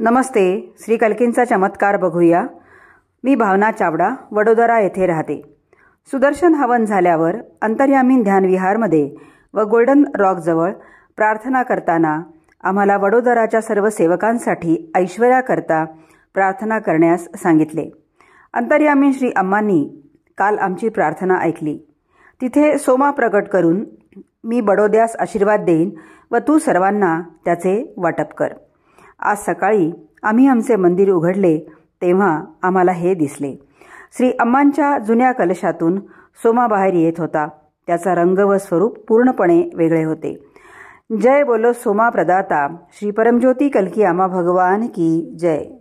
नमस्ते श्री कल्कींचा चमत्कार बघूया मी भावना चावडा वडोदरा येथे राहते सुदर्शन हवन झाल्यावर अंतर्यामीन ध्यानविहारमध्ये व गोल्डन रॉकजवळ प्रार्थना करताना आम्हाला वडोदराच्या सर्व सेवकांसाठी ऐश्वर्याकरता प्रार्थना करण्यास सांगितले अंतर्यामीन श्री अम्मांनी काल आमची प्रार्थना ऐकली तिथे सोमा प्रकट करून मी बडोद्यास आशीर्वाद देईन व तू सर्वांना त्याचे वाटप कर आज सकाळी आम्ही आमचे मंदिर उघडले तेव्हा आम्हाला हे दिसले श्री अम्मांच्या जुन्या कलशातून सोमा बाहेर येत होता त्याचा रंग व स्वरूप पूर्णपणे वेगळे होते जय बोलो सोमा प्रदाता श्री परमज्योती कलकी आमा भगवान की जय